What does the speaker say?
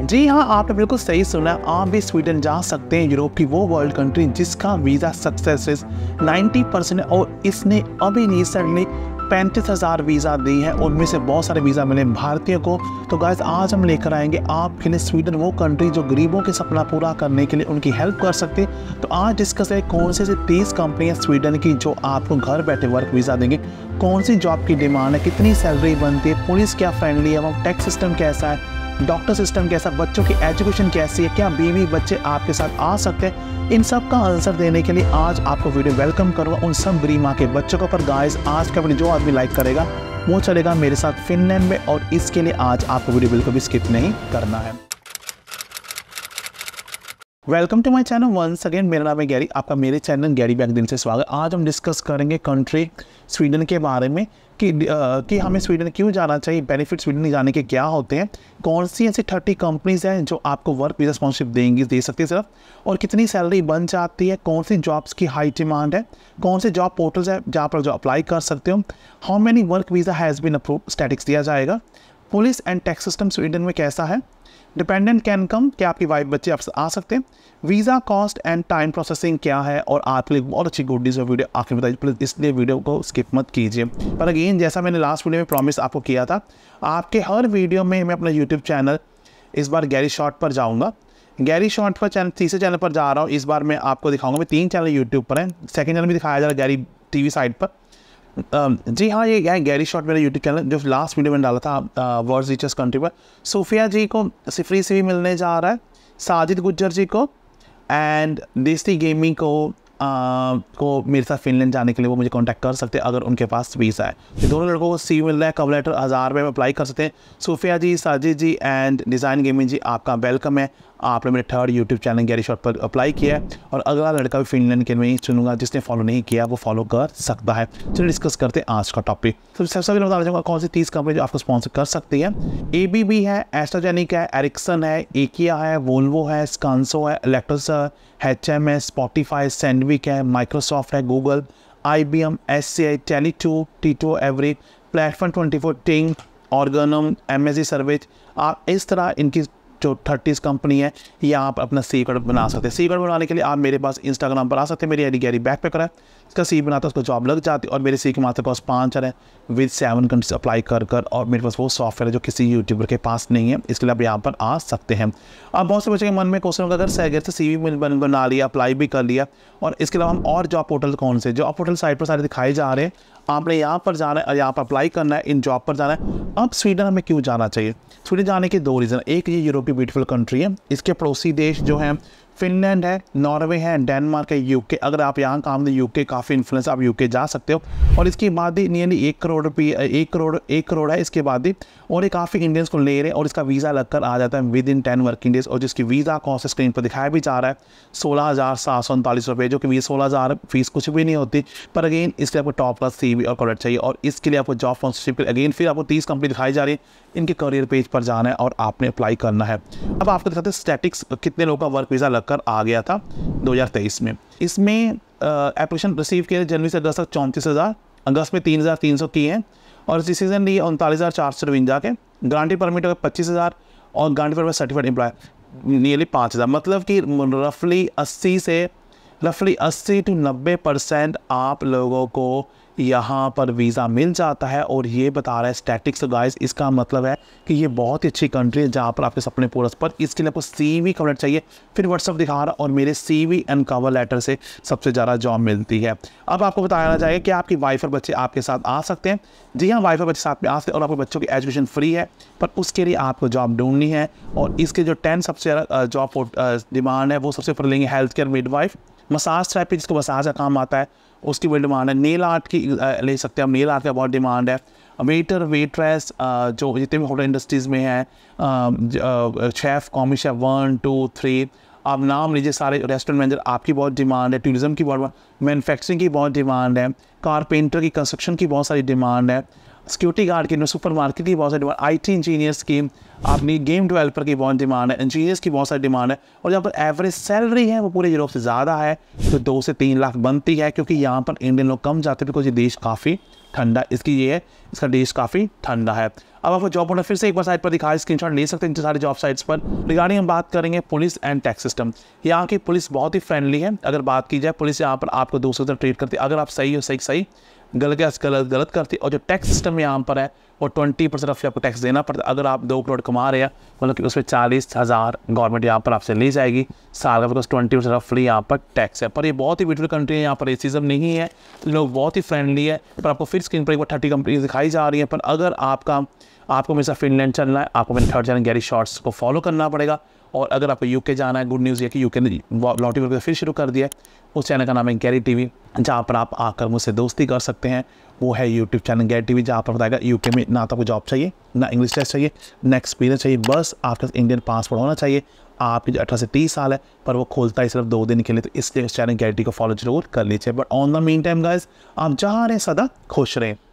जी हाँ आपने बिल्कुल सही सुना आप भी स्वीडन जा सकते हैं यूरोप की वो वर्ल्ड कंट्री जिसका वीज़ा सक्सेस रेट 90 परसेंट और इसने अभी रिसेंटली पैंतीस हज़ार वीज़ा दी है उनमें से बहुत सारे वीज़ा मिले भारतीयों को तो गाइज आज हम लेकर आएंगे आपके लिए स्वीडन वो कंट्री जो गरीबों के सपना पूरा करने के लिए उनकी हेल्प कर सकती है तो आज डिस्कस है कौन सी तीस कंपनियां स्वीडन की जो आपको घर बैठे वर्क वीज़ा देंगे कौन सी जॉब की डिमांड है कितनी सैलरी बनती है पुलिस क्या फ्रेंडली है वहाँ टैक्स सिस्टम कैसा है डॉक्टर सिस्टम कैसा बच्चों की एजुकेशन कैसी है क्या बीवी बच्चे आपके साथ आ सकते हैं इन सब का आंसर देने के लिए आज आपको वीडियो वेलकम करूँगा उन सब ग्रीमा के बच्चों को पर गाइस आज का वीडियो जो आदमी लाइक करेगा वो चलेगा मेरे साथ फिनलैंड में और इसके लिए आज आपको वीडियो बिल्कुल भी स्किप नहीं करना है welcome to my channel once again मेरा नाम है गैरी आपका मेरे चैनल गैरी बैंक दिन से स्वागत आज हम डिस्कस करेंगे कंट्री स्वीडन के बारे में कि कि हमें स्वीडन क्यों जाना चाहिए बेनिफिट स्वीडन जाने के क्या होते हैं कौन सी ऐसी थर्टी कंपनीज़ हैं जो आपको वर्क वीज़ा स्पॉन्सरशिप देंगी दे सकती है सिर्फ और कितनी सैलरी बन जाती है कौन सी जॉब्स की हाई डिमांड है कौन से जॉब पोर्टल्स हैं जहाँ पर जो अप्लाई कर सकते हो how many work visa has been approve statistics दिया जाएगा police and tax system Sweden में कैसा है डिपेंडेंट कैन कम क्या आपके वाइफ बच्चे आपसे आ सकते हैं visa cost and time processing क्या है और आपके लिए बहुत अच्छी गुड न्यूज़ वीडियो आखिर बताइए प्लीज़ इसलिए वीडियो को स्किप मत कीजिए पर अगेन जैसा मैंने लास्ट वीडियो में प्रॉमिस आपको किया था आपके हर वीडियो में मैं अपना यूट्यूब चैनल इस बार गैरी शॉर्ट पर जाऊँगा गैरी शॉट पर चैनल तीसरे चैनल पर जा रहा हूँ इस बार मैं आपको दिखाऊंगा मैं तीन चैनल यूट्यूब पर हैं सेकेंड चैनल भी दिखाया जा रहा है गैरी वी साइट पर Um, जी हाँ ये गैरी शॉट मेरा यूट्यूब चैनल जो लास्ट वीडियो में डाला था वर्ड रीचर्स कंट्री पर सूफिया जी को सिफरी से भी मिलने जा रहा है साजिद गुज्जर जी को एंड देसी गेमिंग को को मेरे साथ फिनलैंड जाने के लिए वो मुझे कॉन्टैक्ट कर सकते हैं अगर उनके पास वीज़ा है तो दोनों लड़कों को सी मिल रहा है कब लेटर हज़ार रुपये में अप्लाई कर सकते हैं Sufiya ji Sajid ji and design gaming ji आपका वेलकम है आपने मेरे third YouTube channel Gary shot पर अप्लाई किया है और अगला लड़का भी फिनलैंड के में ही चुनूंगा जिसने फॉलो नहीं किया वो फॉलो कर सकता है चलिए डिस्कस करते हैं आज का टॉपिक तो सबसे पहले बता चाहूँगा कौन सी तीस कंपनी जो आपको स्पॉन्सर कर सकती है ए बी बी है एस्ट्राजेनिक है एरिक्सन है एकिया है वोल्वो है स्कानसो है इलेक्ट्रोस है एच एम है स्पॉटीफाई सेंड नेडविक है माइक्रोसॉफ्ट है Google I B M S C I tele two टीटो एवरी प्लेटफॉर्म ट्वेंटी फोर टिंग ऑर्गनम एम एस सर्विस आप इस तरह इनकी जो थर्टीज़ कंपनी है ये आप अपना सी कार्ड बना सकते हैं सी कार्ड बनाने के लिए आप मेरे पास इंस्टाग्राम पर आ सकते हैं मेरी आई गैरी बैक पे करा है इसका सी बनाता है उसको जॉब लग जाती है और मेरे सी के मात्र पास पाँच है विद सेवन कंट्रीज अप्लाई कर कर और मेरे पास वो सॉफ्टवेयर है जो किसी यूट्यूबर के पास नहीं है इसके लिए आप यहाँ पर आ सकते हैं आप बहुत से बच्चे के मन में क्वेश्चन होगा अगर सैगर से सी वी बना लिया अप्लाई भी कर लिया और इसके अलावा हम और जॉब पोर्टल कौन से जॉब पोर्टल साइट पर सारे दिखाए जा रहे हैं आपने यहाँ पर जाना है और यहाँ पर अप्लाई करना है इन जॉब पर जाना है अब स्वीडन हमें क्यों जाना चाहिए स्वीडन जाने के दो रीज़न एक ये यूरोपीय ब्यूटीफुल कंट्री है इसके पड़ोसी देश जो हैं फिनलैंड है नॉर्वे है डेनमार्क है यूके अगर आप यहाँ काम दें यूके काफ़ी इन्फ्लुएंस आप यूके जा सकते हो और इसके बाद ही नियरली एक करोड़ रुपये एक करोड़ एक करोड़ है इसके बाद ही और ये काफ़ी इंडियंस को ले रहे हैं और इसका वीज़ा लगकर आ जाता है within ten working days और जिसकी वीज़ा कॉस्ट स्क्रीन पर दिखाया भी जा रहा है सोलह हज़ार सात सौ उनतालीस रुपये जो कि सोलह हज़ार फीस कुछ भी नहीं होती पर अगेन इसके लिए आपको टॉप क्लास सी और कॉलेट चाहिए और इसके लिए आपको जॉब स्पॉन्सरशिप के अगेन फिर आपको तीस कंपनी दिखाई जा रही है इनके करियर पेज पर जाना है और आपने अप्लाई करना है अब आपको दिखाते हैं स्टैटिक्स कितने लोगों का वर्क वीज़ा लग आकर आ गया था 2023 में इसमें एप्लीकेशन रिसीव किए जनवरी से अगस्त तक चौंतीस हज़ार अगस्त में तीन हज़ार तीन सौ किए हैं और डिसीजन लिए उनतालीस हज़ार चार सौ रविंजा के गारंटी परमिट अगर पच्चीस हज़ार और guarantee permit certified employ nearly पाँच हज़ार मतलब कि रफली अस्सी से रफली अस्सी टू नब्बे परसेंट आप लोगों को यहाँ पर वीज़ा मिल जाता है और ये बता रहा है स्टैटिक्स गाइस इसका मतलब है कि ये बहुत ही अच्छी कंट्री है जहाँ पर आपके सपने पूरा पर इसके लिए आपको सी वी कवर चाहिए फिर व्हाट्सअप दिखा रहा और मेरे C V and cover letter से सबसे ज़्यादा जॉब मिलती है अब आपको बताया जाएगा कि आपकी वाइफर बच्चे आपके साथ आ सकते हैं जी हाँ वाइफर बच्चे साथ में आ सकते हैं और आपके बच्चों की एजुकेशन फ्री है पर उसके लिए आपको जॉब ढूंढनी है और इसके जो टेन सबसे ज़्यादा जॉब डिमांड है वो सबसे पहले लेंगे health care midwife massage therapy जिसको मसाज का काम आता है उसकी बड़ी डिमांड है नेल आर्ट की uh, ले सकते हैं हम नेल आर्ट का बहुत डिमांड है वेटर वेट्रेस uh, जो जितने भी होटल इंडस्ट्रीज़ में है chef commis chef one two three आप नाम लीजिए सारे रेस्टोरेंट मैनेजर आपकी बहुत डिमांड है टूरिज़म की बहुत मैनुफैक्चरिंग की बहुत डिमांड है कारपेंटर की कंस्ट्रक्शन की बहुत सारी डिमांड है सिक्योरिटी गार्ड की सुपर मार्केट की बहुत सारी डिमांड आई टी इंजीनियर्स की आपने गेम डेवलपर की बहुत डिमांड है इंजीनियर्स की बहुत सारी डिमांड है और यहाँ पर एवरेज सैलरी है वो पूरे यूरोप से ज़्यादा है तो दो से तीन लाख बनती है क्योंकि यहाँ पर इंडियन लोग कम जाते हैं बिकॉज ये देश काफ़ी ठंडा इसकी ये है इसका देश काफ़ी ठंडा है अब आपको जॉब होना फिर से एक बार साइट पर दिखाया स्क्रीनशॉट ले सकते हैं इन सारे जॉब साइट्स पर रिगार्डिंग हम बात करेंगे पुलिस एंड टैक्स सिस्टम यहाँ की पुलिस बहुत ही फ्रेंडली है अगर बात की जाए पुलिस यहाँ पर आपको दूसरे तरफ ट्रीट करती है अगर आप सही हो सही सही गलत गलत गलत करती और जो टैक्स सिस्टम यहाँ पर है वो ट्वेंटी परसेंट ऑफ आपको टैक्स देना पड़ता है अगर आप दो करोड़ कमा रहे हैं मतलब कि उसमें चालीस हज़ार गवर्नमेंट यहाँ पर आपसे ली जाएगी साल का because twenty percent of free यहाँ पर टैक्स है पर ये बहुत ही ब्यूटीफुल कंट्री है यहाँ पर रेसिज्म नहीं है लोग बहुत ही फ्रेंडली है पर आपको फिर स्क्रीन पर एक बार थर्टी कंपनी दिखाई जा रही है पर अगर आपका आपको हमेशा फिनलैंड चलना है आपको मेरे थर्ड चैनल गैरी शॉर्ट्स को फॉलो करना पड़ेगा और अगर आपको यूके जाना है गुड न्यूज़ ये कि यूके ने लॉटरी वर्क फिर शुरू कर दिया है उस चैनल का नाम है गैरी टीवी जहाँ पर आप आकर मुझसे दोस्ती कर सकते हैं वो है यूट्यूब चैनल गैरी टीवी जहाँ पर बताएगा यूके में ना तो आपको जॉब चाहिए ना इंग्लिश टेस्ट चाहिए ना एक्सपीरियंस चाहिए बस आपके इंडियन पासपोर्ट होना चाहिए आपकी जो अठारह से तीस साल है पर वो खोलता है सिर्फ दो दिन के लिए तो इसलिए उस चैनल गैरिटी को फॉलो जरूर कर लीजिए but on the main time guys आप जहाँ रहें सदा खुश रहें